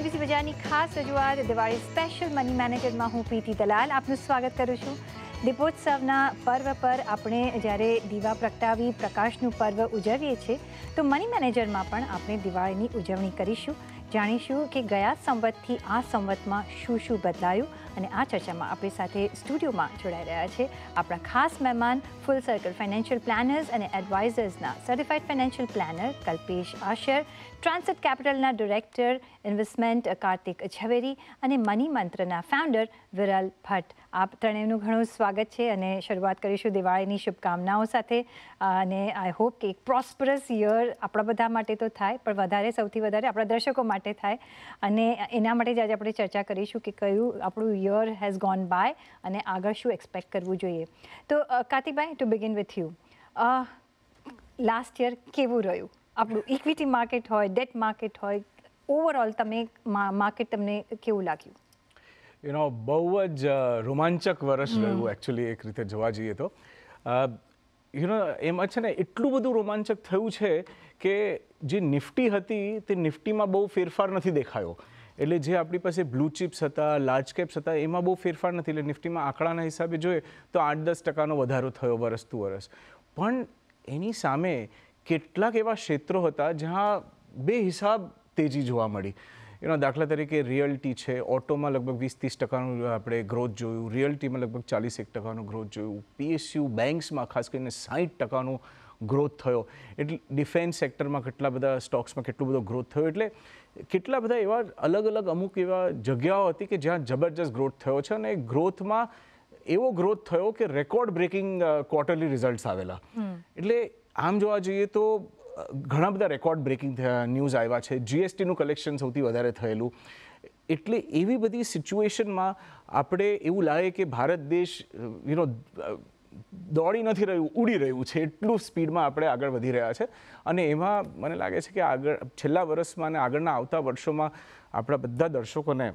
NBC બજારની ખાસ રજૂઆત દિવાળી સ્પેશિયલ મની મેનેજરમાં હું પ્રીતિ દલાલ આપનું સ્વાગત કરું છું દીપોત્સવના પર્વ પર આપણે જ્યારે દીવા પ્રગટાવી પ્રકાશનું પર્વ ઉજવીએ છીએ તો મની મેનેજરમાં પણ આપણે દિવાળીની ઉજવણી કરીશું જાણીશું કે ગયા સંવતથી આ સંવતમાં શું શું બદલાયું અને આ ચર્ચામાં આપણી સાથે સ્ટુડિયોમાં જોડાઈ રહ્યા છે આપણા ખાસ મહેમાન ફૂલ સર્કલ ફાઇનાન્શિયલ પ્લાનર્સ અને એડવાઇઝર્સના certified financial planner Kalpesh Ashar transit કેપિટલના ડિરેક્ટર ઇન્વેસ્ટમેન્ટ કાર્તિક ઝવેરી અને મની મંત્રના ફાઉન્ડર વિરલ ભટ્ટ આપ ત્રણેયનું ઘણું સ્વાગત છે અને શરૂઆત કરીશું દિવાળીની શુભકામનાઓ સાથે અને આઈ હોપ કે એક પ્રોસ્પરસ યર આપણા બધા માટે તો થાય પણ વધારે સૌથી વધારે આપણા દર્શકો માટે થાય અને એના માટે જ આજે આપણે ચર્ચા કરીશું કે કયું આપણું યર હેઝ ગોન બાય અને આગળ શું એક્સપેક્ટ કરવું જોઈએ તો કાતિકભાઈ to begin with you last year કેવું રહ્યું આપણું ઇક્વિટી માર્કેટ હોય ડેટ માર્કેટ હોય ઓવરઓલ તમે માર્કેટ તમને કેવું લાગ્યું એનો બહુ જ રોમાંચક વર્ષ રહ્યું એકચ્યુઅલી એક રીતે જોવા જઈએ તો યુ નો એમાં છે ને એટલું બધું રોમાંચક થયું છે કે જે નિફ્ટી હતી તે નિફ્ટીમાં બહુ ફેરફાર નથી દેખાયો એટલે જે આપણી પાસે બ્લૂ ચિપ્સ હતા લાર્જ કેપ્સ હતા એમાં બહુ ફેરફાર નથી એટલે નિફ્ટીમાં આંકડાના હિસાબે જોઈએ તો આઠ દસ ટકાનો વધારો થયો વરસ ટુ વરસ પણ એની સામે કેટલાક એવા ક્ષેત્રો હતા જ્યાં બે હિસાબ તેજી જોવા મળી એના દાખલા તરીકે રિયલ્ટી છે ઓટોમાં લગભગ વીસ ત્રીસ ટકાનું આપણે ગ્રોથ જોયું રિયલ્ટીમાં લગભગ ચાલીસ એક ટકાનું ગ્રોથ જોયું પીએસયુ બેન્ક્સમાં ખાસ કરીને સાઠ ટકાનું ગ્રોથ થયો એટલે ડિફેન્સ સેક્ટરમાં કેટલા બધા સ્ટોક્સમાં કેટલો બધો ગ્રોથ થયો એટલે કેટલા બધા એવા અલગ અલગ અમુક એવા જગ્યાઓ હતી કે જ્યાં જબરજસ્ત ગ્રોથ થયો છે અને ગ્રોથમાં એવો ગ્રોથ થયો કે રેકોર્ડ બ્રેકિંગ ક્વાર્ટરલી રિઝલ્ટ્સ આવેલા એટલે આમ જોવા જોઈએ તો ઘણા બધા રેકોર્ડ બ્રેકિંગ ન્યૂઝ આવ્યા છે જીએસટીનું કલેક્શન સૌથી વધારે થયેલું એટલે એવી બધી સિચ્યુએશનમાં આપણે એવું લાગે કે ભારત દેશ યુનો દોડી નથી રહ્યું ઉડી રહ્યું છે એટલું સ્પીડમાં આપણે આગળ વધી રહ્યા છે અને એમાં મને લાગે છે કે આગળ છેલ્લા વર્ષમાં અને આગળના આવતા વર્ષોમાં આપણા બધા દર્શકોને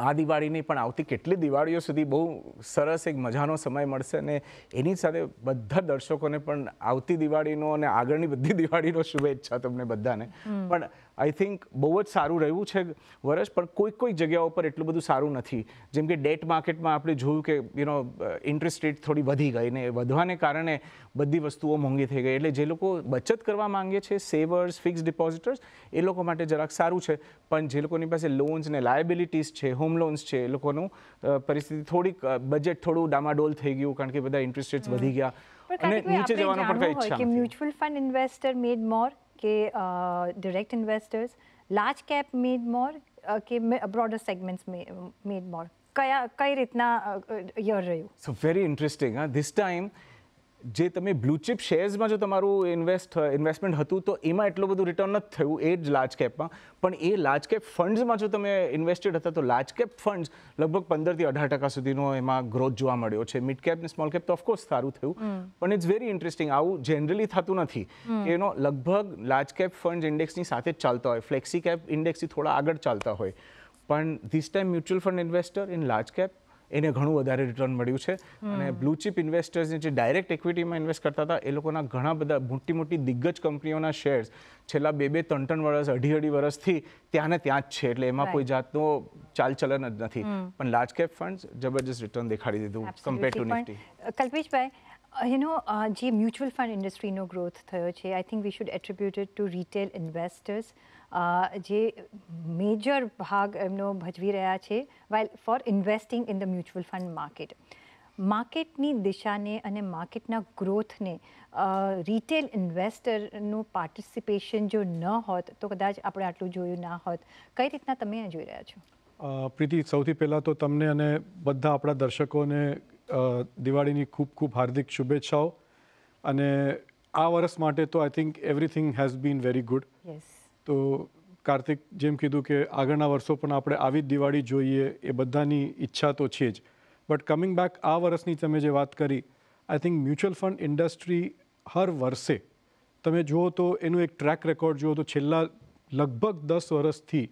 આ દિવાળીની પણ આવતી કેટલી દિવાળીઓ સુધી બહુ સરસ એક મજાનો સમય મળશે અને એની સાથે બધા દર્શકોને પણ આવતી દિવાળીનો અને આગળની બધી દિવાળીનો શુભેચ્છા તમને બધાને પણ આઈ થિંક બહુ જ સારું રહ્યું છે વર્ષ પણ કોઈક કોઈક જગ્યાઓ પર એટલું બધું સારું નથી જેમ કે ડેટ માર્કેટમાં આપણે જોયું કે યુનો ઇન્ટરેસ્ટ રેટ થોડી વધી ગઈ ને વધવાને કારણે બધી વસ્તુઓ મોંઘી થઈ ગઈ એટલે જે લોકો બચત કરવા માંગે છે સેવર્સ ફિક્સ ડિપોઝિટર્સ એ લોકો માટે જરાક સારું છે પણ જે લોકોની પાસે લોન્સ ને લાયબિલિટીઝ છે હોમ લોન્સ છે એ લોકોનું પરિસ્થિતિ થોડીક બજેટ થોડું ડામાડોલ થઈ ગયું કારણ કે બધા ઇન્ટરેસ્ટ રેટ્સ વધી ગયા અને નીચે જવાનો પણ કઈ ઈચ્છા mutual fund investor made more કે direct investors, large cap made more uh, કે broader segments made more? કયા કઈ રીતના યર રહ્યું સો વેરી ઇન્ટરેસ્ટિંગ હા ધીસ ટાઈમ જે તમે બ્લુચિપ શેર્સમાં જો તમારું ઇન્વેસ્ટ ઇન્વેસ્ટમેન્ટ હતું તો એમાં એટલું બધું રિટર્ન નથી થયું એ જ લાર્જ કેપમાં પણ એ લાર્જ કેપ ફંડ્સમાં જો તમે ઇન્વેસ્ટેડ હતા તો લાર્જ કેપ ફંડ્સ લગભગ પંદરથી અઢાર ટકા સુધીનો એમાં ગ્રોથ જોવા મળ્યો છે મિડ કેપ ને સ્મોલ કેપ તો ઓફકોર્સ સારું થયું પણ ઇટ્સ વેરી ઇન્ટરેસ્ટિંગ આવું જનરલી થતું નથી એનો લગભગ લાર્જ કેપ ફંડ ઇન્ડેક્સની સાથે જ ચાલતા હોય ફ્લેક્સી કેપ ઇન્ડેક્સથી થોડા આગળ ચાલતા હોય પણ this time mutual fund investor in large cap એને ઘણું વધારે રિટર્ન મળ્યું છે અને બ્લુ ચિપ ઇન્વેસ્ટર્સને જે ડાયરેક્ટ ઇક્વિટીમાં ઇન્વેસ્ટ કરતા હતા એ લોકોના ઘણા બધા મોટી મોટી દિગ્ગજ કંપનીઓના શેર્સ છેલ્લા બે બે ત્રણ ત્રણ વર્ષ અઢી અઢી વર્ષથી ત્યાં ને ત્યાં જ છે એટલે એમાં કોઈ જાતનો ચાલચલન જ નથી પણ લાર્જ કેપ ફંડ જબરજસ્ત રિટર્ન દેખાડી દીધું કમ્પેર ટુ નિફ્ટી કલ્પેશભાઈ યુ જે મ્યુચ્યુઅલ ફંડ ઇન્ડસ્ટ્રીનો ગ્રોથ થયો છે I think we should attributed to retail investors જે મેજર ભાગ એમનો ભજવી રહ્યા છે while for investing in the mutual fund market માર્કેટની દિશાને અને માર્કેટના ગ્રોથને રિટેલ ઇન્વેસ્ટરનું પાર્ટિસિપેશન જો ન હોત તો કદાચ આપણે આટલું જોયું ના હોત કઈ રીતના તમે જોઈ રહ્યા છો પ્રીતિ સૌથી પહેલાં તો તમને અને બધા આપણા દર્શકોને દિવાળીની ખૂબ ખૂબ હાર્દિક શુભેચ્છાઓ અને આ વર્ષ માટે તો I think everything has been very good yes તો કાર્તિક જેમ કીધું કે આગળના વર્ષો પણ આપણે આવી જ દિવાળી જોઈએ એ બધાની ઈચ્છા તો છે જ બટ કમિંગ બેક આ વર્ષની તમે જે વાત કરી I think mutual fund industry હર વર્ષે તમે જુઓ તો એનું એક ટ્રેક રેકોર્ડ જુઓ તો છેલ્લા લગભગ દસ વર્ષથી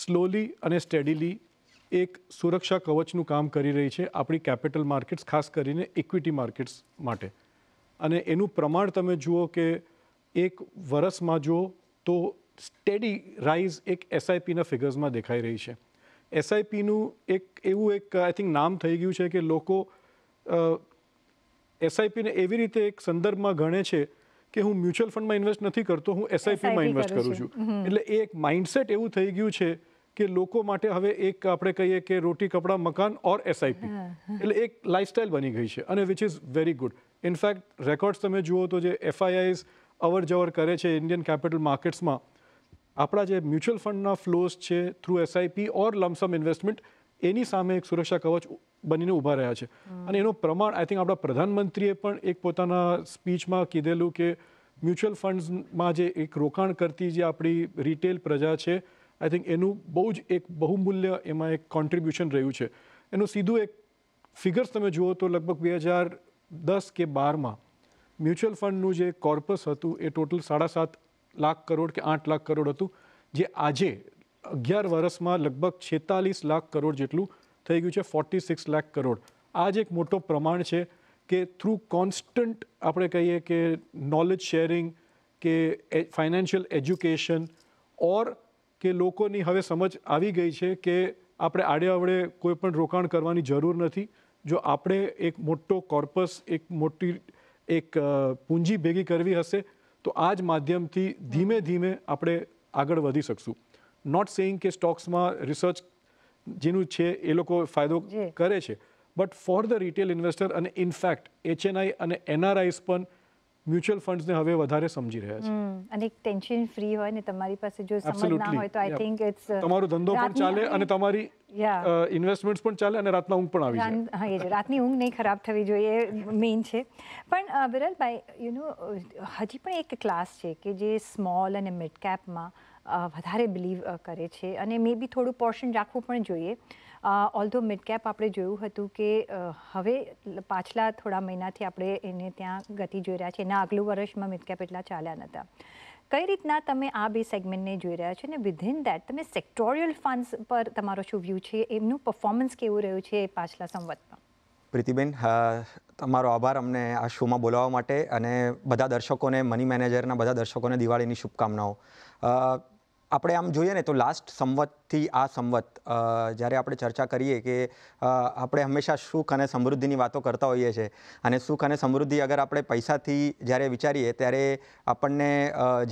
સ્લોલી અને સ્ટેડીલી એક સુરક્ષા કવચનું કામ કરી રહી છે આપણી કેપિટલ માર્કેટ્સ ખાસ કરીને ઇક્વિટી માર્કેટ્સ માટે અને એનું પ્રમાણ તમે જુઓ કે એક વર્ષમાં જુઓ તો સ્ટેડી રાઇઝ એક એસઆઈપીના ફિગર્સમાં દેખાઈ રહી છે એસઆઈપીનું એક એવું એક આઈ થિંક નામ થઈ ગયું છે કે લોકો એસઆઈપીને એવી રીતે એક સંદર્ભમાં ગણે છે કે હું મ્યુચ્યુઅલ ફંડમાં ઇન્વેસ્ટ નથી કરતો હું એસઆઈપીમાં ઇન્વેસ્ટ કરું છું એટલે એ એક માઇન્ડસેટ એવું થઈ ગયું છે કે લોકો માટે હવે એક આપણે કહીએ કે રોટી કપડાં મકાન ઓર એસઆઈપી એટલે એક લાઇફસ્ટાઇલ બની ગઈ છે અને which is very good in fact records તમે જુઓ તો જે એફઆઈઆઈઝ અવર જવર કરે છે ઇન્ડિયન કેપિટલ માર્કેટ્સમાં આપણા જે મ્યુચ્યુઅલ ફંડના ફ્લોઝ છે through SIP or lump sum investment એની સામે એક સુરક્ષા કવચ બનીને ઊભા રહ્યા છે અને એનું પ્રમાણ આઈ થિંક આપણા પ્રધાનમંત્રીએ પણ એક પોતાના સ્પીચમાં કીધેલું કે મ્યુચ્યુઅલ ફંડ્સમાં જે એક રોકાણ કરતી જે આપણી રિટેલ પ્રજા છે આઈ થિંક એનું બહુ જ એક બહુમૂલ્ય એમાં એક કોન્ટ્રીબ્યુશન રહ્યું છે એનું સીધું એક ફિગર્સ તમે જુઓ તો લગભગ બે હજાર દસ કે બારમાં મ્યુચ્યુઅલ ફંડનું જે કોર્પસ હતું એ ટોટલ સાડા સાત લાખ કરોડ કે આઠ લાખ કરોડ હતું જે આજે અગિયાર વર્ષમાં લગભગ છેતાલીસ લાખ કરોડ જેટલું થઈ ગયું છે ફોર્ટી સિક્સ લાખ કરોડ આ જ એક મોટો પ્રમાણ છે કે થ્રુ કોન્સ્ટન્ટ આપણે કહીએ કે નોલેજ શેરિંગ કે ફાઇનાન્શિયલ એજ્યુકેશન ઓર કે લોકોની હવે સમજ આવી ગઈ છે કે આપણે આડે આવડે કોઈ પણ રોકાણ કરવાની જરૂર નથી જો આપણે એક મોટો કોર્પસ એક મોટી એક પૂંજી ભેગી કરવી હશે તો આ જ માધ્યમથી ધીમે ધીમે આપણે આગળ વધી શકશું નોટ સેઇંગ કે સ્ટોક્સમાં રિસર્ચ જેનું છે એ લોકો ફાયદો કરે છે but for the retail investor અને ઇનફેક્ટ એચએનઆઈ અને એનઆરઆઈસ પણ મ્યુચ્યુઅલ ફંડ્સને હવે વધારે સમજી રહ્યા છે અને ટેન્શન ફ્રી હોય ને તમારી પાસે જો સમજ ના હોય તો આઈ થિંક ઇટ્સ તમારો ધંધો પણ ચાલે અને તમારી ઇન્વેસ્ટમેન્ટ્સ પણ ચાલે અને રાતના ઊંઘ પણ આવી જાય હા એ રાતની ઊંઘ નહીં ખરાબ થવી જોઈએ મેઇન છે પણ વિરલભાઈ યુ નો હજી પણ એક ક્લાસ છે કે જે સ્મોલ અને મિડ કેપમાં વધારે બિલીવ કરે છે અને મે બી થોડું પોર્શન રાખવું પણ જોઈએ ઓલધો મિડ કેપ આપણે જોયું હતું કે હવે પાછલા થોડા મહિનાથી આપણે એને ત્યાં ગતિ જોઈ રહ્યા છીએ એના આગલું વર્ષમાં મિડ કેપ એટલા ચાલ્યા નહોતા કઈ રીતના તમે આ બે સેગમેન્ટને જોઈ રહ્યા છો ને વિધિન દેટ તમે સેક્ટોરિયલ ફંડ્સ પર તમારો શું વ્યૂ છે એમનું પરફોર્મન્સ કેવું રહ્યું છે પાછલા સંવતમાં પ્રીતિબેન તમારો આભાર અમને આ શોમાં બોલાવવા માટે અને બધા દર્શકોને મની મેનેજરના બધા દર્શકોને દિવાળીની શુભકામનાઓ આપણે આમ જોઈએ ને તો લાસ્ટ સંવતથી આ સંવત જ્યારે આપણે ચર્ચા કરીએ કે આપણે હંમેશા સુખ અને સમૃદ્ધિની વાતો કરતા હોઈએ છીએ અને સુખ અને સમૃદ્ધિ અગર આપણે પૈસાથી જ્યારે વિચારીએ ત્યારે આપણને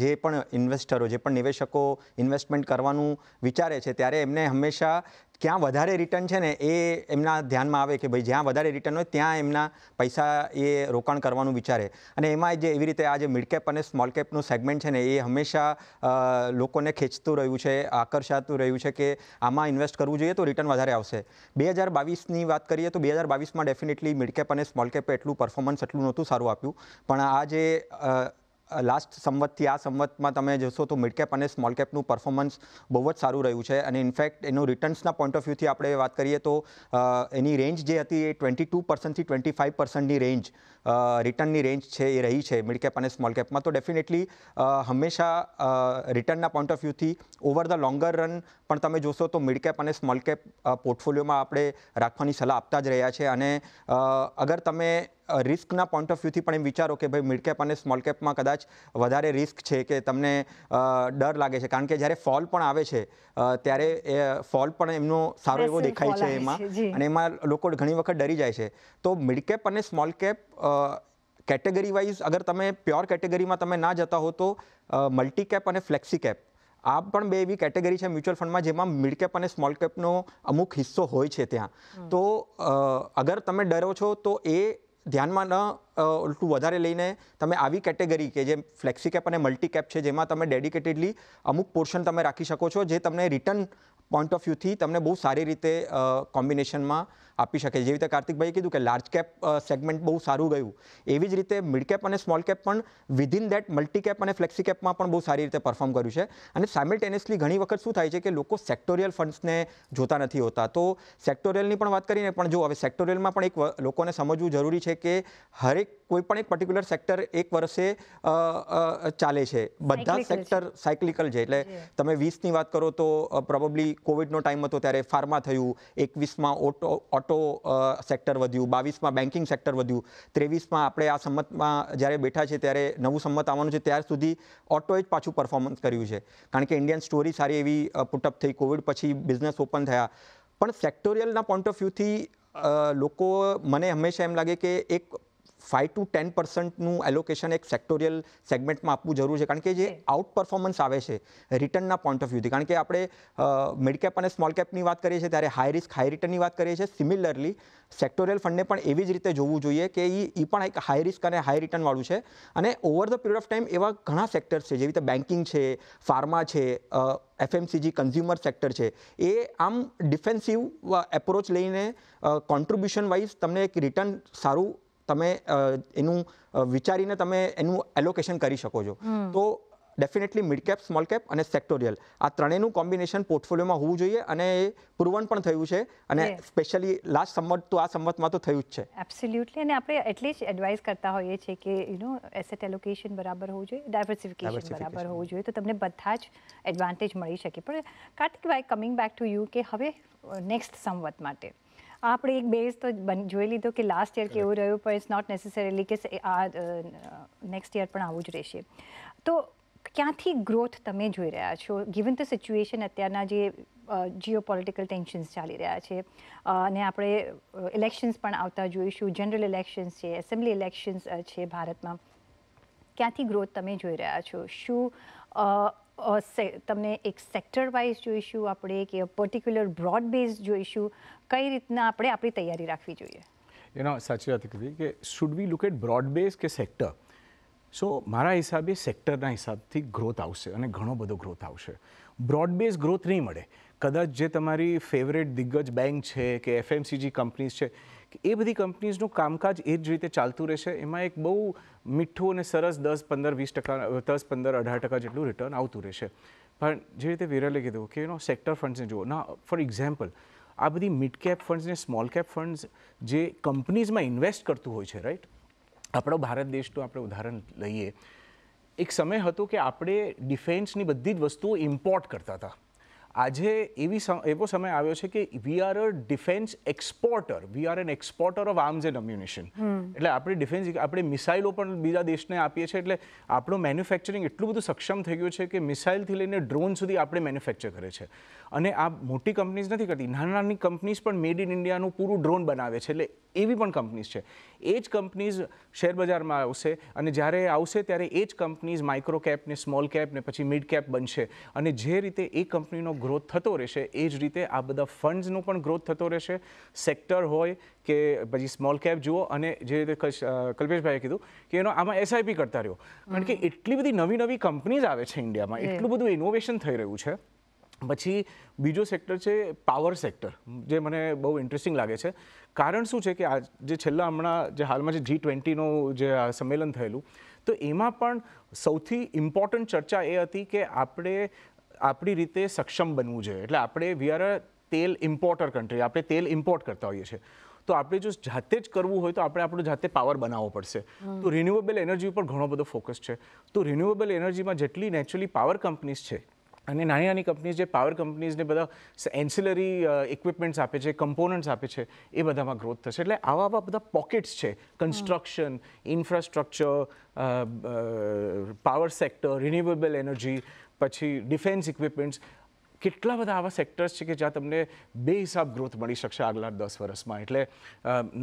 જે પણ ઇન્વેસ્ટરો જે પણ નિવેશકો ઇન્વેસ્ટમેન્ટ કરવાનું વિચારે છે ત્યારે એમને હંમેશા ક્યાં વધારે રિટર્ન છે ને એ એમના ધ્યાનમાં આવે કે ભાઈ જ્યાં વધારે રિટર્ન હોય ત્યાં એમના પૈસા એ રોકાણ કરવાનું વિચારે અને એમાં જે એવી રીતે આ જે મિડકેપ અને સ્મોલ કેપનું સેગમેન્ટ છે ને એ હંમેશા લોકોને ખેંચતું રહ્યું છે આકર્ષાતું રહ્યું છે કે આમાં ઇન્વેસ્ટ કરવું જોઈએ તો રિટર્ન વધારે આવશે બે હજાર બાવીસની વાત કરીએ તો બે હજાર બાવીસમાં ડેફિનેટલી મિડકેપ અને સ્મોલ કેપે એટલું પરફોર્મન્સ એટલું નહોતું સારું આપ્યું પણ આ જે લાસ્ટ સંવતથી આ સંવતમાં તમે જોશો તો મિડ કેપ અને સ્મોલ કેપનું પરફોર્મન્સ બહુ જ સારું રહ્યું છે અને ઇનફેક્ટ એનું રિટર્ન્સના પોઈન્ટ ઓફ વ્યૂથી આપણે વાત કરીએ તો એની રેન્જ જે હતી એ ટ્વેન્ટી ટુ પર્સન્ટથી ટ્વેન્ટી ફાઇવ પર્સન્ટની રેન્જ રિટર્નની રેન્જ છે એ રહી છે મિડ કેપ અને સ્મોલ કેપમાં તો ડેફિનેટલી હંમેશા રિટર્નના પોઈન્ટ ઓફ વ્યૂથી ઓવર ધ લોંગર રન પણ તમે જોશો તો મિડ કેપ અને સ્મોલ કેપ પોર્ટફોલિયોમાં આપણે રાખવાની સલાહ આપતા જ રહ્યા છે અને અગર તમે રિસ્કના પોઈન્ટ ઓફ વ્યૂથી પણ એમ વિચારો કે ભાઈ મિડ કેપ અને સ્મોલ કેપમાં કદાચ વધારે રિસ્ક છે કે તમને ડર લાગે છે કારણ કે જ્યારે ફોલ પણ આવે છે ત્યારે એ ફોલ પણ એમનો સારો એવો દેખાય છે એમાં અને એમાં લોકો ઘણી વખત ડરી જાય છે તો મિડ કેપ અને સ્મોલ કેપ કેટેગરી વાઇઝ અગર તમે પ્યોર કેટેગરીમાં તમે ના જતા હો તો મલ્ટી કેપ અને ફ્લેક્સી કેપ આ પણ બે એવી કેટેગરી છે મ્યુચ્યુઅલ ફંડમાં જેમાં મિડ કેપ અને સ્મોલ કેપનો અમુક હિસ્સો હોય છે ત્યાં તો અગર તમે ડરો છો તો એ ધ્યાનમાં ન ઉલટું વધારે લઈને તમે આવી કેટેગરી કે જે ફ્લેક્સી કેપ અને મલ્ટી કેપ છે જેમાં તમે ડેડિકેટેડલી અમુક પોર્શન તમે રાખી શકો છો જે તમને રિટર્ન પોઈન્ટ ઓફ વ્યૂથી તમને બહુ સારી રીતે કોમ્બિનેશનમાં આપી શકે જેવી રીતે કાર્તિકભાઈએ કીધું કે લાર્જ કેપ સેગમેન્ટ બહુ સારું ગયું એવી જ રીતે મિડ કેપ અને સ્મોલ કેપ પણ વિધિન દેટ મલ્ટી કેપ અને ફ્લેક્સી કેપમાં પણ બહુ સારી રીતે પરફોર્મ કર્યું છે અને સાયમલ્ટેનિયસલી ઘણી વખત શું થાય છે કે લોકો સેક્ટોરિયલ ફંડ્સને જોતા નથી હોતા તો સેક્ટોરિયલની પણ વાત કરીને પણ જો હવે સેક્ટોરિયલમાં પણ એક લોકોને સમજવું જરૂરી છે કે હરેક કોઈ પણ એક પર્ટિક્યુલર સેક્ટર એક વર્ષે ચાલે છે બધા સેક્ટર સાયકલિકલ છે એટલે તમે વીસની વાત કરો તો પ્રોબેબલી કોવિડનો ટાઈમ હતો ત્યારે ફાર્મા થયું એકવીસમાં ઓટો ઓટો સેક્ટર વધ્યું બાવીસમાં બેન્કિંગ સેક્ટર વધ્યું ત્રેવીસમાં આપણે આ સંમતમાં જ્યારે બેઠા છે ત્યારે નવું સંમત આવવાનું છે ત્યાર સુધી ઓટોએ જ પાછું પરફોર્મન્સ કર્યું છે કારણ કે ઇન્ડિયન સ્ટોરી સારી એવી પુટઅપ થઈ કોવિડ પછી બિઝનેસ ઓપન થયા પણ સેક્ટોરિયલના પોઈન્ટ ઓફ વ્યૂથી લોકો મને હંમેશા એમ લાગે કે એક ફાઇવ ટુ ટેન પર્સન્ટનું એલોકેશન એક સેક્ટોરિયલ સેગમેન્ટમાં આપવું જરૂર છે કારણ કે જે આઉટ પરફોર્મન્સ આવે છે રિટર્નના પોઈન્ટ ઓફ વ્યૂથી કારણ કે આપણે મિડ કેપ અને સ્મોલ કેપની વાત કરીએ છીએ ત્યારે હાઈ રિસ્ક હાઈ રિટર્નની વાત કરીએ છીએ સિમિલરલી સેક્ટોરિયલ ફંડને પણ એવી જ રીતે જોવું જોઈએ કે એ એ પણ એક હાઈ રિસ્ક અને હાઈ રિટર્નવાળું છે અને over the period of time એવા ઘણા સેક્ટર્સ છે જેવી રીતે બેન્કિંગ છે ફાર્મા છે એફએમસીજી કન્ઝ્યુમર સેક્ટર છે એ આમ ડિફેન્સિવ એપ્રોચ લઈને કોન્ટ્રીબ્યુશન વાઇઝ તમને એક રિટર્ન સારું તમે એનું વિચારીને તમે એનું એલોકેશન કરી શકો છો તો ડેફિનેટલી મિડકેપ સ્મોલ કેપ અને સેક્ટોરિયલ આ ત્રણેયનું કોમ્બિનેશન પોર્ટફોલિયોમાં હોવું જોઈએ અને એ પ્રુવન પણ થયું છે અને સ્પેશિયલી લાસ્ટ સંમત તો આ સંમતમાં તો થયું જ છે એબ્સોલ્યુટલી અને આપણે એટલી જ એડવાઇસ કરતા હોઈએ છીએ કે યુ નો એસેટ એલોકેશન બરાબર હોવું જોઈએ ડાયવર્સિફિકેશન બરાબર હોવું જોઈએ તો તમને બધા જ એડવાન્ટેજ મળી શકે પણ કાર્તિકભાઈ કમિંગ બેક ટુ યુ કે હવે નેક્સ્ટ સંવત માટે આપણે એક બેઝ તો જોઈ લીધો કે લાસ્ટ યર કેવું રહ્યું પણ ઇટ્સ નોટ નેસેસરીલી કે આ નેક્સ્ટ યર પણ આવું જ રહેશે તો ક્યાંથી ગ્રોથ તમે જોઈ રહ્યા છો ગિવન ધ સિચ્યુએશન અત્યારના જે જીઓ પોલિટિકલ ટેન્શન્સ ચાલી રહ્યા છે અને આપણે ઇલેક્શન્સ પણ આવતા જોઈશું જનરલ ઇલેક્શન્સ છે એસેમ્બલી ઇલેક્શન્સ છે ભારતમાં ક્યાંથી ગ્રોથ તમે જોઈ રહ્યા છો શું તમને એક સેક્ટર વાઇઝ જોઈશું આપણે કે પર્ટિક્યુલર બ્રોડ બેઝ જોઈશું કઈ રીતના આપણે આપણી તૈયારી રાખવી જોઈએ એનો સાચી વાત કીધી કે should we look at broad base કે સેક્ટર સો મારા હિસાબે સેક્ટરના હિસાબથી ગ્રોથ આવશે અને ઘણો બધો ગ્રોથ આવશે બ્રોડ બેઝ ગ્રોથ નહીં મળે કદાચ જે તમારી ફેવરેટ દિગ્ગજ બેંક છે કે એફએમસીજી કંપનીઝ છે એ બધી કંપનીઝનું કામકાજ એ જ રીતે ચાલતું રહેશે એમાં એક બહુ મીઠું અને સરસ દસ પંદર વીસ ટકા દસ પંદર અઢાર ટકા જેટલું રિટર્ન આવતું રહેશે પણ જે રીતે વિરલે કીધું કે એનો સેક્ટર ફંડ્સને જુઓ ના ફોર એક્ઝામ્પલ આ બધી મિડ કેપ ફંડ્સ ને સ્મોલ કેપ ફંડ્સ જે કંપનીઝમાં ઇન્વેસ્ટ કરતું હોય છે રાઈટ આપણો ભારત દેશનું આપણે ઉદાહરણ લઈએ એક સમય હતો કે આપણે ડિફેન્સની બધી જ વસ્તુઓ ઇમ્પોર્ટ કરતા હતા આજે એવી એવો સમય આવ્યો છે કે we are a defence exporter we are an exporter of arms and ammunition એટલે આપણે ડિફેન્સ આપણે મિસાઇલો પણ બીજા દેશને આપીએ છીએ એટલે આપણું મેન્યુફેક્ચરિંગ એટલું બધું સક્ષમ થઈ ગયું છે કે મિસાઇલથી લઈને ડ્રોન સુધી આપણે મેન્યુફેક્ચર કરે છે અને આ મોટી કંપનીઝ નથી કરતી નાની નાની કંપનીઝ પણ મેડ ઇન ઇન્ડિયાનું પૂરું ડ્રોન બનાવે છે એટલે એવી પણ કંપનીઝ છે એ જ કંપનીઝ શેરબજારમાં આવશે અને જ્યારે આવશે ત્યારે એ જ કંપનીઝ માઇક્રો કેપ ને સ્મોલ કેપ ને પછી મિડ કેપ બનશે અને જે રીતે એ કંપનીનો ગ્રોથ થતો રહેશે એ જ રીતે આ બધા ફંડ્સનો પણ ગ્રોથ થતો રહેશે સેક્ટર હોય કે પછી સ્મોલ કેપ જુઓ અને જે રીતે કલ્પેશભાઈએ કીધું કે એનો આમાં એસઆઈપી કરતા રહ્યો કારણ કે એટલી બધી નવી નવી કંપનીઝ આવે છે ઇન્ડિયામાં એટલું બધું ઇનોવેશન થઈ રહ્યું છે પછી બીજો સેક્ટર છે પાવર સેક્ટર જે મને બહુ ઇન્ટરેસ્ટિંગ લાગે છે કારણ શું છે કે આ જે છેલ્લા હમણાં જે હાલમાં જે જી ટ્વેન્ટીનું જે સંમેલન થયેલું તો એમાં પણ સૌથી ઇમ્પોર્ટન્ટ ચર્ચા એ હતી કે આપણે આપણી રીતે સક્ષમ બનવું જોઈએ એટલે આપણે વી આર અ તેલ ઇમ્પોર્ટર કન્ટ્રી આપણે તેલ ઇમ્પોર્ટ કરતા હોઈએ છીએ તો આપણે જો જાતે જ કરવું હોય તો આપણે આપણો જાતે પાવર બનાવવો પડશે તો રિન્યુએબલ એનર્જી ઉપર ઘણો બધો ફોકસ છે તો રિન્યુએબલ એનર્જીમાં જેટલી નેચરલી પાવર કંપનીઝ છે અને નાની નાની કંપનીઝ જે પાવર કંપનીઝને બધા એન્સિલરી ઇક્વિપમેન્ટ્સ આપે છે કમ્પોનન્ટ્સ આપે છે એ બધામાં ગ્રોથ થશે એટલે આવા આવા બધા પોકેટ્સ છે construction infrastructure power sector renewable energy પછી ડિફેન્સ ઇક્વિપમેન્ટ્સ કેટલા બધા આવા સેક્ટર્સ છે કે જ્યાં તમને બે હિસાબ ગ્રોથ મળી શકશે આગલા દસ વર્ષમાં એટલે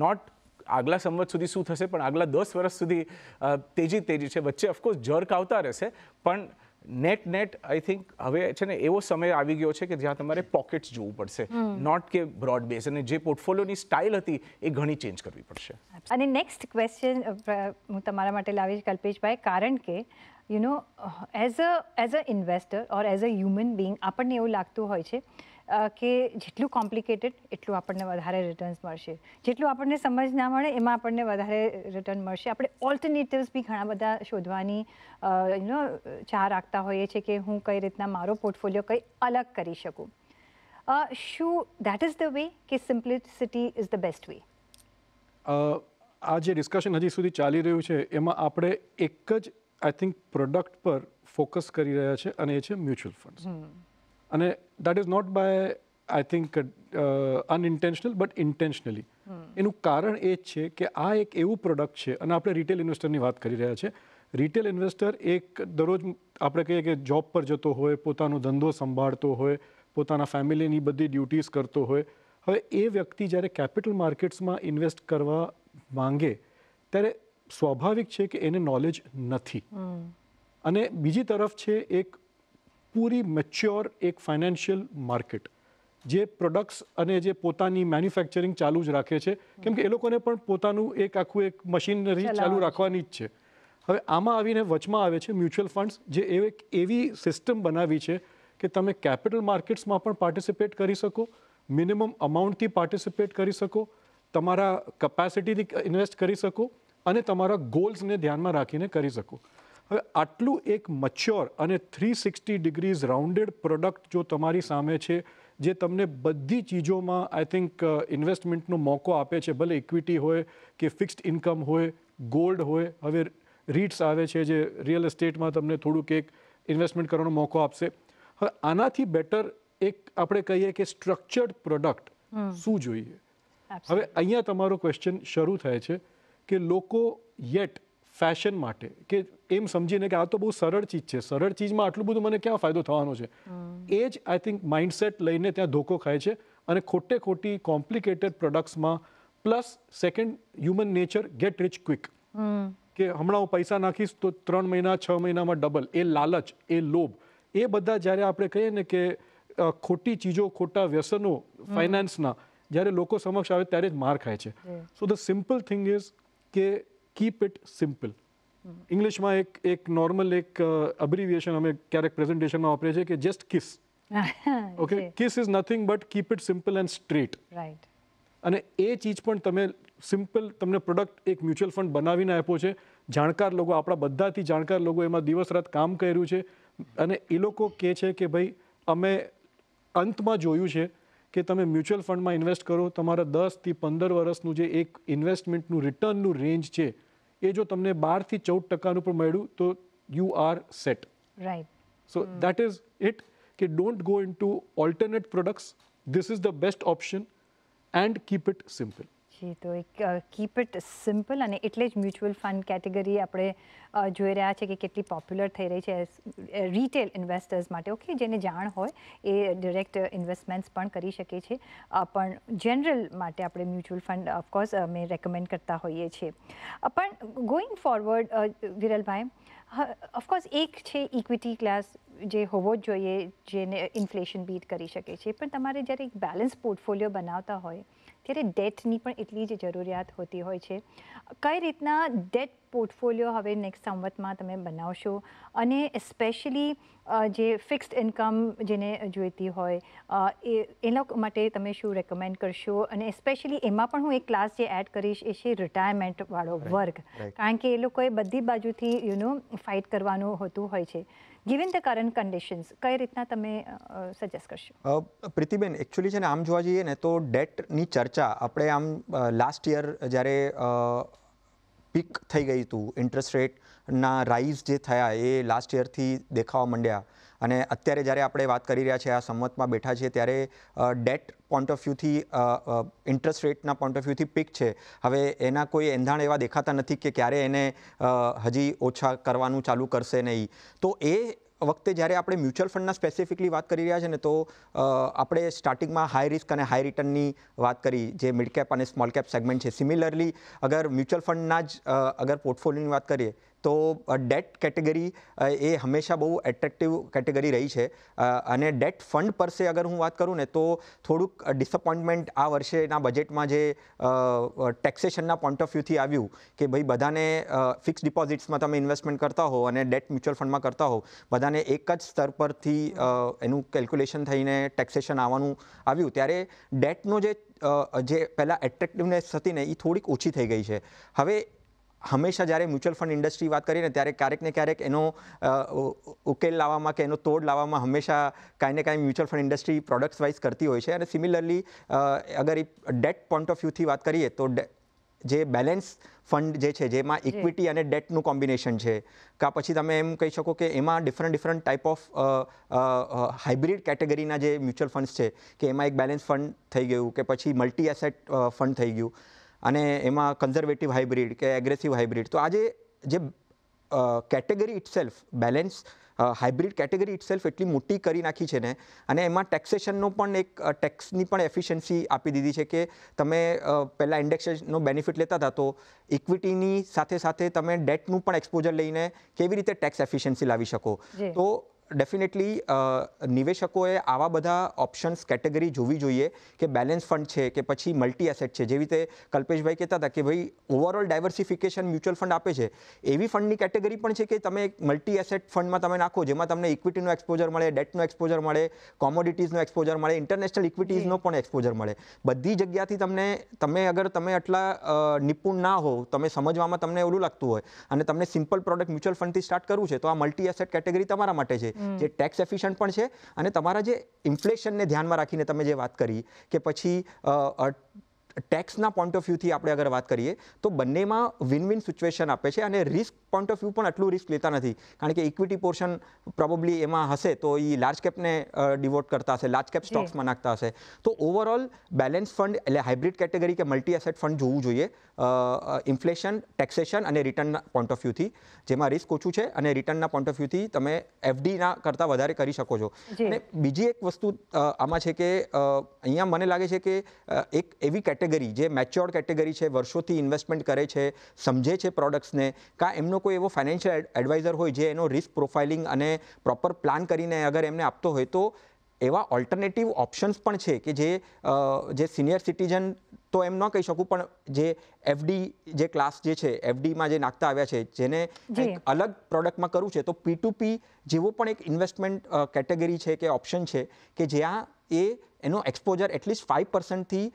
નોટ આગલા સંવત સુધી શું થશે પણ આગલા દસ વર્ષ સુધી તેજી તેજી છે વચ્ચે ઓફકોર્સ જર્ક આવતા રહેશે પણ નેટ નેટ આઈ થિંક હવે છે ને એવો સમય આવી ગયો છે કે જ્યાં તમારે પોકેટ્સ જોવું પડશે નોટ કે બ્રોડ બેઝ અને જે પોર્ટફોલિયોની સ્ટાઇલ હતી એ ઘણી ચેન્જ કરવી પડશે અને નેક્સ્ટ ક્વેશ્ચન હું તમારા માટે લાવીશ કલ્પેશભાઈ કારણ કે you know as a as a investor or as a human being આપણને એવું લાગતું હોય છે કે જેટલું કોમ્પ્લિકેટેડ એટલું આપણને વધારે રિટર્ન્સ મળશે જેટલું આપણને સમજ ના મળે એમાં આપણને વધારે રિટર્ન મળશે આપણે ઓલ્ટરનેટિવ્સ બી ઘણા બધા શોધવાની યુનો ચાહ રાખતા હોઈએ છીએ કે હું કઈ રીતના મારો પોર્ટફોલિયો કંઈ અલગ કરી શકું શું દેટ ઇઝ ધ વે કે simplicity is the best way આ જે ડિસ્કશન હજી સુધી ચાલી રહ્યું છે એમાં આપણે એક જ આઈ થિંક પ્રોડક્ટ પર ફોકસ કરી રહ્યા છે અને એ છે મ્યુચ્યુઅલ ફંડ્સ અને that is not by I think unintentional but intentionally એનું કારણ એ જ છે કે આ એક એવું પ્રોડક્ટ છે અને આપણે રિટેલ ઇન્વેસ્ટરની વાત કરી રહ્યા છીએ રિટેલ ઇન્વેસ્ટર એક દરરોજ આપણે કહીએ કે જોબ પર જતો હોય પોતાનો ધંધો સંભાળતો હોય પોતાના ફેમિલીની બધી ડ્યુટીઝ કરતો હોય હવે એ વ્યક્તિ જ્યારે કેપિટલ માર્કેટ્સમાં ઇન્વેસ્ટ કરવા માંગે ત્યારે સ્વાભાવિક છે કે એને નોલેજ નથી અને બીજી તરફ છે એક પૂરી મેચ્યોર એક ફાઇનાન્શિયલ માર્કેટ જે પ્રોડક્ટ્સ અને જે પોતાની મેન્યુફેક્ચરિંગ ચાલુ જ રાખે છે કેમ કે એ લોકોને પણ પોતાનું એક આખું એક મશીનરી ચાલુ રાખવાની જ છે હવે આમાં આવીને વચમાં આવે છે મ્યુચ્યુઅલ ફંડ્સ જે એક એવી સિસ્ટમ બનાવી છે કે તમે કેપિટલ માર્કેટ્સમાં પણ પાર્ટિસિપેટ કરી શકો મિનિમમ અમાઉન્ટથી પાર્ટિસિપેટ કરી શકો તમારા કપેસિટીથી ઇન્વેસ્ટ કરી શકો અને તમારા ગોલ્સને ધ્યાનમાં રાખીને કરી શકો હવે આટલું એક મચ્યોર અને three sixty degrees rounded product જો તમારી સામે છે જે તમને બધી ચીજોમાં આઈ થિંક ઇન્વેસ્ટમેન્ટનો મોકો આપે છે ભલે ઇક્વિટી હોય કે ફિક્સ્ડ ઇન્કમ હોય ગોલ્ડ હોય હવે રીટ્સ આવે છે જે રિયલ એસ્ટેટમાં તમને થોડુંક એક ઇન્વેસ્ટમેન્ટ કરવાનો મોકો આપશે હવે આનાથી બેટર એક આપણે કહીએ કે સ્ટ્રક્ચર્ડ પ્રોડક્ટ શું જોઈએ હવે અહીંયા તમારો ક્વેશ્ચન શરૂ થાય છે કે લોકો યેટ ફેશન માટે કે એમ સમજીને કે આ તો બહુ સરળ ચીજ છે સરળ ચીજમાં આટલું બધું મને ક્યાં ફાયદો થવાનો છે એ જ આઈ થિંક માઇન્ડસેટ લઈને ત્યાં ધોકો ખાય છે અને ખોટે ખોટી કોમ્પ્લિકેટેડ પ્રોડક્ટ્સમાં plus second human nature get rich quick કે હમણાં હું પૈસા નાખીશ તો ત્રણ મહિના છ મહિનામાં ડબલ એ લાલચ એ લોભ એ બધા જ્યારે આપણે કહીએ ને કે ખોટી ચીજો ખોટા વ્યસનો ફાઇનાન્સના જ્યારે લોકો સમક્ષ આવે ત્યારે જ માર ખાય છે so the simple thing is કે કીપ ઇટ સિમ્પલ ઇંગ્લિશમાં એક એક નોર્મલ એક અબ્રિવિએશન uh, અમે ક્યારેક પ્રેઝન્ટેશનમાં વાપરીએ છીએ કે just KISS okay KISS is nothing but keep it simple and straight right અને એ ચીજ પણ તમે સિમ્પલ તમને પ્રોડક્ટ એક મ્યુચ્યુઅલ ફંડ બનાવીને આપ્યો છે જાણકાર લોકો આપણા બધાથી જાણકાર લોકો એમાં દિવસ રાત કામ કર્યું છે અને એ લોકો કહે છે કે ભાઈ અમે અંતમાં જોયું છે કે તમે મ્યુચ્યુઅલ ફંડમાં ઇન્વેસ્ટ કરો તમારા દસથી પંદર વર્ષનું જે એક ઇન્વેસ્ટમેન્ટનું રિટર્નનું રેન્જ છે એ જો તમને બારથી ચૌદ ટકાનું પણ મળ્યું તો you are set right so that is it કે don't go into alternate products this is the best option and keep it simple જી તો એક કીપ ઇટ સિમ્પલ અને એટલે જ મ્યુચ્યુઅલ ફંડ કેટેગરી આપણે જોઈ રહ્યા છે કે કેટલી પોપ્યુલર થઈ રહી છે રિટેલ ઇન્વેસ્ટર્સ માટે ઓકે જેને જાણ હોય એ ડિરેક્ટ ઇન્વેસ્ટમેન્ટ્સ પણ કરી શકે છે પણ જનરલ માટે આપણે મ્યુચ્યુઅલ ફંડ ઓફકોર્સ અમે રેકમેન્ડ કરતા હોઈએ છીએ પણ ગોઈંગ ફોરવર્ડ વિરલભાઈ ઓફકોર્સ એક છે ઇક્વિટી ક્લાસ જે હોવો જ જોઈએ જેને ઇન્ફ્લેશન બીટ કરી શકે છે પણ તમારે જ્યારે એક બેલેન્સ પોર્ટફોલિયો બનાવતા હોય ત્યારે ડેટની પણ એટલી જ જરૂરિયાત હોતી હોય છે કઈ રીતના ડેટ પોર્ટફોલિયો હવે નેક્સ્ટ સંવતમાં તમે બનાવશો અને સ્પેશિયલી જે ફિક્સ્ડ ઇન્કમ જેને જોઈતી હોય એ એ લોકો માટે તમે શું રેકમેન્ડ કરશો અને સ્પેશિયલી એમાં પણ હું એક ક્લાસ જે એડ કરીશ એ છે રિટાયરમેન્ટવાળો વર્ગ કારણ કે એ લોકોએ બધી બાજુથી યુ ફાઇટ કરવાનું હોતું હોય છે ગિવન ધ કરંટ કન્ડિશન્સ કઈ રીતના તમે સજેસ્ટ કરશો પ્રીતિબેન એકચ્યુઅલી છે ને આમ જોવા જઈએ ને તો ડેટની ચર્ચા આપણે આમ લાસ્ટ યર જ્યારે પીક થઈ ગઈ હતું ઇન્ટરેસ્ટ રેટ ના રાઇઝ જે થયા એ લાસ્ટ યરથી દેખાવા માંડ્યા અને અત્યારે જ્યારે આપણે વાત કરી રહ્યા છીએ આ સંમતમાં બેઠા છીએ ત્યારે ડેટ પોઈન્ટ ઓફ વ્યૂથી ઇન્ટરેસ્ટ રેટના પોઈન્ટ ઓફ વ્યૂથી પીક છે હવે એના કોઈ એંધાણ એવા દેખાતા નથી કે ક્યારે એને હજી ઓછા કરવાનું ચાલુ કરશે નહીં તો એ વખતે જ્યારે આપણે મ્યુચ્યુઅલ ફંડના સ્પેસિફિકલી વાત કરી રહ્યા છે ને તો આપણે સ્ટાર્ટિંગમાં હાઈ રિસ્ક અને હાઈ રિટર્નની વાત કરી જે મિડ કેપ અને સ્મોલ કેપ સેગમેન્ટ છે સિમિલરલી અગર મ્યુચ્યુઅલ ફંડના જ અગર પોર્ટફોલિયોની વાત કરીએ તો ડેટ કેટેગરી એ હંમેશા બહુ એટ્રેક્ટિવ કેટેગરી રહી છે અને ડેટ ફંડ પર સે અગર હું વાત કરું ને તો થોડુંક ડિસઅપોઇન્ટમેન્ટ આ વર્ષેના બજેટમાં જે ટેક્સેશનના પોઈન્ટ ઓફ વ્યૂથી આવ્યું કે ભાઈ બધાને ફિક્સ ડિપોઝિટ્સમાં તમે ઇન્વેસ્ટમેન્ટ કરતા હો અને ડેટ મ્યુચ્યુઅલ ફંડમાં કરતા હો બધાને એક જ સ્તર પરથી એનું કેલ્ક્યુલેશન થઈને ટેક્સેશન આવવાનું આવ્યું ત્યારે ડેટનો જે જે પહેલાં એટ્રેક્ટિવનેસ હતી ને એ થોડીક ઓછી થઈ ગઈ છે હવે હંમેશા જ્યારે મ્યુચ્યુઅલ ફંડ ઇન્ડસ્ટ્રી વાત કરીએ ને ત્યારે ક્યારેક ને ક્યારેક એનો ઉકેલ લાવવામાં કે એનો તોડ લાવવામાં હંમેશા કાંઈ ને કાંઈ mutual fund industry products wise કરતી હોય છે અને સિમિલરલી અગર એ ડેટ પોઈન્ટ ઓફ વ્યૂથી વાત કરીએ તો જે બેલેન્સ ફંડ જે છે જેમાં ઇક્વિટી અને ડેટનું કોમ્બિનેશન છે કાં પછી તમે એમ કહી શકો કે એમાં different different type of hybrid કેટેગરીના જે મ્યુચ્યુઅલ ફંડ્સ છે કે એમાં એક બેલેન્સ ફંડ થઈ ગયું કે પછી મલ્ટી એસેટ ફંડ થઈ ગયું અને એમાં કન્ઝર્વેટિવ હાઇબ્રિડ કે એગ્રેસિવ હાઇબ્રિડ તો આજે જે category itself balance hybrid category itself એટલી મોટી કરી નાખી છે ને અને એમાં ટેક્સેશનનો પણ એક ટેક્સની પણ એફિશિયન્સી આપી દીધી છે કે તમે પહેલાં ઇન્ડેક્સનો બેનિફિટ લેતા હતા તો ઇક્વિટીની સાથે સાથે તમે ડેટનું પણ એક્સપોઝર લઈને કેવી રીતે ટેક્સ એફિશિયન્સી લાવી શકો તો ડેફિનેટલી નિવેશકોએ આવા બધા ઓપ્શન્સ કેટેગરી જોવી જોઈએ કે બેલેન્સ ફંડ છે કે પછી મલ્ટી એસેટ છે જેવી રીતે કલ્પેશભાઈ કહેતા હતા કે ભાઈ ઓવરઓલ ડાયવર્સિફિકેશન મ્યુચ્યુઅલ ફંડ આપે છે એવી ફંડની કેટેગરી પણ છે કે તમે મલ્ટી એસેટ ફંડમાં તમે નાખો જેમાં તમને ઇક્વિટીનો એક્સપોઝર મળે ડેટનું એક્સપોઝર મળે કોમોડિટીઝનો એક્સપોઝર મળે ઇન્ટરનેશનલ ઇક્વિટીઝનો પણ એક્સપોઝર મળે બધી જગ્યાથી તમને તમે અગર તમે આટલા નિપુણ ના હો તમે સમજવામાં તમને એવું લાગતું હોય અને તમને સિમ્પલ પ્રોડક્ટ મ્યુચ્યુઅલ ફંડથી સ્ટાર્ટ કરવું છે તો આ મલ્ટી એસેટ કેટેગરી તમારા માટે છે જે ટેક્સ એફિશિયન્ટ પણ છે અને તમારા જે ઇન્ફ્લેશનને ધ્યાનમાં રાખીને તમે જે વાત કરી કે પછી ટેક્સના પોઈન્ટ ઓફ વ્યૂથી આપણે અગર વાત કરીએ તો બંનેમાં વિન વિન સિચ્યુએશન આપે છે અને રિસ્ક પોઈન્ટ ઓફ વ્યૂ પણ આટલું રિસ્ક લેતા નથી કારણ કે ઇક્વિટી પોર્શન પ્રોબેબલી એમાં હશે તો એ લાર્જ કેપને ડિવોટ કરતા હશે લાર્જ કેપ સ્ટોક્સમાં નાખતા હશે તો ઓવરઓલ બેલેન્સ ફંડ એટલે હાઇબ્રિડ કેટેગરી કે મલ્ટી એસેટ ફંડ જોવું જોઈએ ઇન્ફ્લેશન ટેક્સેશન અને રિટર્નના પોઈન્ટ ઓફ વ્યૂથી જેમાં રિસ્ક ઓછું છે અને રિટર્નના પોઈન્ટ ઓફ વ્યૂથી તમે એફડીના કરતાં વધારે કરી શકો છો અને બીજી એક વસ્તુ આમાં છે કે અહીંયા મને લાગે છે કે એક એવી કેટેગરી કેટેગરી જે મેચ્યોર્ડ કેટેગરી છે વર્ષોથી ઇન્વેસ્ટમેન્ટ કરે છે સમજે છે પ્રોડક્ટ્સને કાં એમનો કોઈ એવો ફાઇનાન્શિયલ એડવાઇઝર હોય જે એનો રિસ્ક પ્રોફાઇલિંગ અને પ્રોપર પ્લાન કરીને અગર એમને આપતો હોય તો એવા ઓલ્ટરનેટિવ ઓપ્શન્સ પણ છે કે જે જે સિનિયર સિટીઝન તો એમ ન કહી શકું પણ જે એફડી જે ક્લાસ જે છે એફડીમાં જે નાખતા આવ્યા છે જેને અલગ પ્રોડક્ટમાં કરવું છે તો પી જેવો પણ એક ઇન્વેસ્ટમેન્ટ કેટેગરી છે કે ઓપ્શન છે કે જ્યાં એ એનો એક્સપોઝર એટલીસ્ટ ફાઇવ પર્સન્ટથી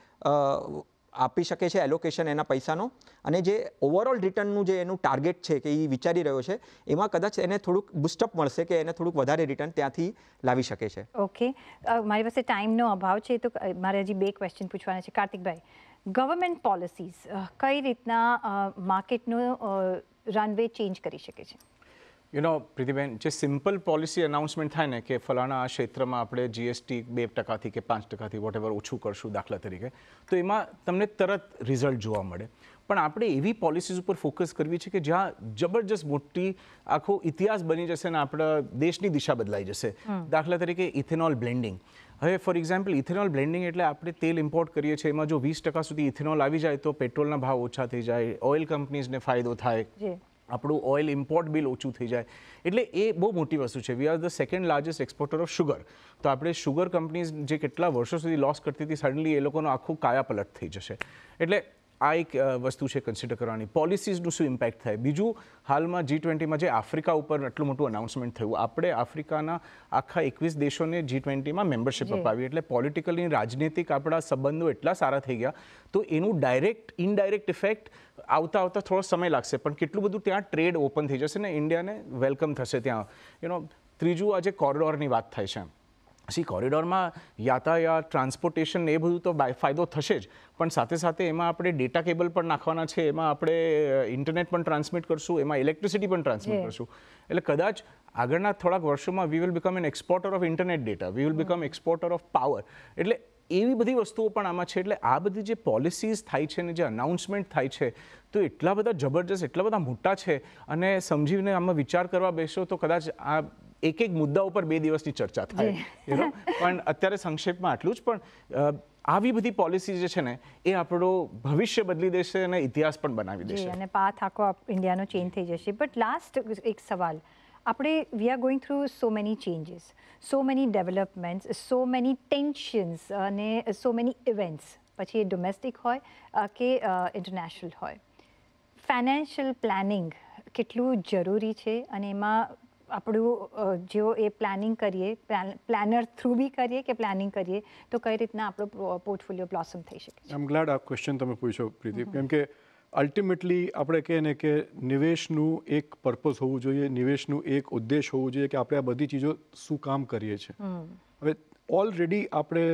આપી શકે છે એલોકેશન એના પૈસાનો અને જે ઓવરઓલ રિટર્નનું જે એનું ટાર્ગેટ છે કે એ વિચારી રહ્યો છે એમાં કદાચ એને થોડુંક બુસ્ટઅપ મળશે કે એને થોડુંક વધારે રિટર્ન ત્યાંથી લાવી શકે છે ઓકે મારી પાસે ટાઈમનો અભાવ છે તો મારે હજી બે ક્વેશ્ચન પૂછવાના છે કાર્તિકભાઈ ગવર્મેન્ટ પોલિસીસ કઈ રીતના માર્કેટનું રનવે ચેન્જ કરી શકે છે યુ નો પ્રીતિબેન જે સિમ્પલ પોલિસી અનાઉન્સમેન્ટ થાય ને કે ફલાણા આ ક્ષેત્રમાં આપણે જીએસટી બે ટકાથી કે પાંચ ટકાથી વોટ એવર ઓછું કરશું દાખલા તરીકે તો એમાં તમને તરત રિઝલ્ટ જોવા મળે પણ આપણે એવી પોલિસીઝ ઉપર ફોકસ કરવી છે કે જ્યાં જબરજસ્ત મોટી આખો ઇતિહાસ બની જશે અને આપણા દેશની દિશા બદલાઈ જશે દાખલા તરીકે ઇથેનોલ બ્લેન્ડિંગ હવે ફોર એક્ઝામ્પલ ઇથેનોલ બ્લેન્ડિંગ એટલે આપણે તેલ ઇમ્પોર્ટ કરીએ છીએ એમાં જો વીસ ટકા સુધી ઇથેનોલ આવી જાય તો પેટ્રોલના ભાવ ઓછા થઈ જાય ઓઇલ કંપનીઝને ફાયદો થાય આપણું ઓઇલ ઇમ્પોર્ટ બિલ ઓછું થઈ જાય એટલે એ બહુ મોટી વસ્તુ છે we are the second largest exporter of sugar તો આપણે શુગર કંપનીઝ જે કેટલા વર્ષો સુધી લોસ કરતી હતી સડનલી એ લોકોનો આખું કાયા પલટ થઈ જશે એટલે આ એક વસ્તુ છે કન્સિડર કરવાની પોલિસીઝનું શું ઇમ્પેક્ટ થાય બીજું હાલમાં જી ટ્વેન્ટીમાં જે આફ્રિકા ઉપર એટલું મોટું અનાઉન્સમેન્ટ થયું આપણે આફ્રિકાના આખા એકવીસ દેશોને જી ટ્વેન્ટીમાં મેમ્બરશિપ અપાવી એટલે પોલિટિકલી રાજનીતિક આપણા સંબંધો એટલા સારા થઈ ગયા તો એનું ડાયરેક્ટ ઇનડાયરેક્ટ ઇફેક્ટ આવતા આવતા થોડો સમય લાગશે પણ કેટલું બધું ત્યાં ટ્રેડ ઓપન થઈ જશે ને ઇન્ડિયાને વેલકમ થશે ત્યાં યુનો ત્રીજું આજે કોરિડોરની વાત થાય છે એમ સી કોરિડોરમાં યાતાયાત ટ્રાન્સપોર્ટેશન એ બધું તો ફાયદો થશે જ પણ સાથે સાથે એમાં આપણે ડેટા કેબલ પણ નાખવાના છે એમાં આપણે ઇન્ટરનેટ પણ ટ્રાન્સમિટ કરશું એમાં ઇલેક્ટ્રિસિટી પણ ટ્રાન્સમિટ કરશું એટલે કદાચ આગળના થોડાક વર્ષોમાં we will become an exporter of internet data we will become exporter of power એટલે એવી બધી વસ્તુઓ પણ આમાં છે એટલે આ બધી જે પોલિસીઝ થાય છે ને જે અનાઉન્સમેન્ટ થાય છે તો એટલા બધા જબરજસ્ત એટલા બધા મોટા છે અને સમજીને આમાં વિચાર કરવા બેસો તો કદાચ આ એક એક મુદ્દા ઉપર બે દિવસની ચર્ચા થાય પણ અત્યારે સંક્ષેપમાં આટલું જ પણ આવી બધી પોલિસી જે છે ને એ આપણો ભવિષ્ય બદલી દેશે અને ઇતિહાસ પણ બનાવી દેશે અને પાથ આખો ઇન્ડિયાનો ચેન્જ થઈ જશે બટ લાસ્ટ એક સવાલ આપણે we are going through so many changes so many developments so many tensions અને સો મેની ઇવેન્ટ્સ પછી એ ડોમેસ્ટિક હોય કે ઇન્ટરનેશનલ હોય ફાઇનાન્શિયલ પ્લાનિંગ કેટલું જરૂરી છે અને એમાં આપણું જેઓ એ પ્લાનિંગ કરીએ પ્લાનર થ્રુ બી કરીએ કે પ્લાનિંગ કરીએ તો કઈ રીતના આપણો પોર્ટફોલિયો બ્લોસમ થઈ શકે આમ ગ્લેડ આ ક્વેશ્ચન તમે પૂછો પ્રીતિ કેમ કે અલ્ટિમેટલી આપણે કહીએ ને કે નિવેશનું એક પર્પઝ હોવું જોઈએ નિવેશનું એક ઉદ્દેશ હોવું જોઈએ કે આપણે આ બધી ચીજો શું કામ કરીએ છીએ હવે ઓલરેડી આપણે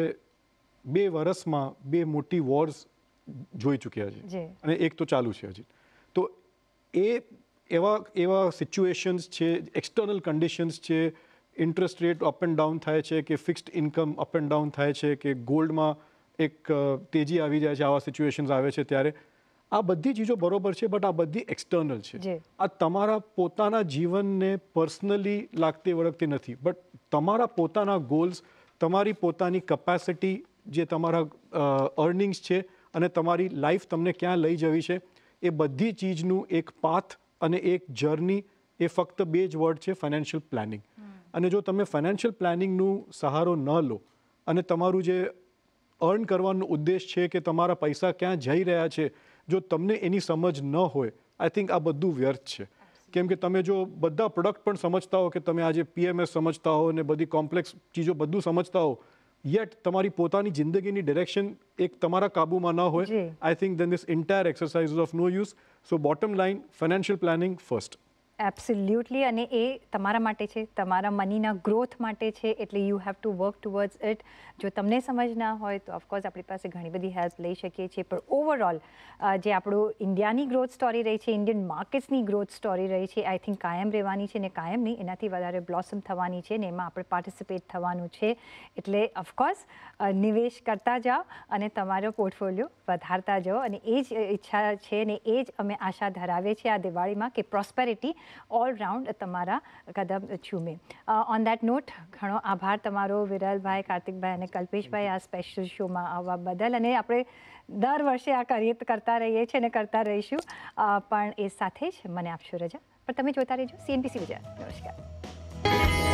બે વર્ષમાં બે મોટી વોર્સ જોઈ ચૂક્યા છે અને એક તો ચાલુ છે હજી તો એ એવા એવા સિચ્યુએશન્સ છે એક્સટર્નલ કન્ડિશન્સ છે interest rate up and down થાય છે કે fixed income up and down થાય છે કે ગોલ્ડમાં એક તેજી આવી જાય છે આવા સિચ્યુએશન્સ આવે છે ત્યારે આ બધી ચીજો બરોબર છે બટ આ બધી એક્સટર્નલ છે આ તમારા પોતાના જીવનને પર્સનલી લાગતી વળગતી નથી બટ તમારા પોતાના ગોલ્સ તમારી પોતાની કપેસિટી જે તમારા અર્નિંગ્સ છે અને તમારી લાઈફ તમને ક્યાં લઈ જવી છે એ બધી ચીજનું એક પાથ અને એક જર્ની એ ફક્ત બે જ વર્ડ છે ફાઇનાન્શિયલ પ્લાનિંગ અને જો તમે ફાઇનાન્શિયલ પ્લાનિંગનું સહારો ન લો અને તમારું જે અર્ન કરવાનો ઉદ્દેશ છે કે તમારા પૈસા ક્યાં જઈ રહ્યા છે જો તમને એની સમજ ન હોય આઈ થિંક આ બધું વ્યર્થ છે કેમ કે તમે જો બધા પ્રોડક્ટ પણ સમજતા હો કે તમે આજે પીએમએસ સમજતા હો અને બધી કોમ્પ્લેક્સ ચીજો બધું સમજતા હો યેટ તમારી પોતાની જિંદગીની ડિરેક્શન એક તમારા કાબુમાં ન હોય I think then this entire exercise of no use so bottom line financial planning first absolutely અને એ તમારા માટે છે તમારા મનીના ગ્રોથ માટે છે એટલે you have to work towards it જો તમને સમજ ના હોય તો ઓફકોર્સ આપણી પાસે ઘણી બધી હેલ્પ લઈ શકીએ છીએ પણ ઓવરઓલ જે આપણું ઇન્ડિયાની ગ્રોથ સ્ટોરી રહી છે ઇન્ડિયન માર્કેટ્સની ગ્રોથ સ્ટોરી રહી છે આઈ થિંક કાયમ રહેવાની છે ને કાયમ નહીં એનાથી વધારે બ્લોસમ થવાની છે ને એમાં આપણે પાર્ટિસિપેટ થવાનું છે એટલે ઓફકોર્સ નિવેશ કરતા જાઓ અને તમારો પોર્ટફોલિયો વધારતા જાઓ અને એ જ ઈચ્છા છે ને એ જ અમે આશા ધરાવીએ છીએ આ દિવાળીમાં કે પ્રોસ્પેરિટી ઓલ રાઉન્ડ તમારા કદમ ચૂમે ઓન દેટ નોટ ઘણો આભાર તમારો વિરલભાઈ કાર્તિકભાઈ અને કલ્પેશભાઈ આ સ્પેશિયલ શોમાં આવવા બદલ અને આપણે દર વર્ષે આ કરીએ કરતા રહીએ છીએ અને કરતા રહીશું પણ એ સાથે જ મને આપશો રજા પણ તમે જોતા રહેજો સીએનબીસી વિજય નમસ્કાર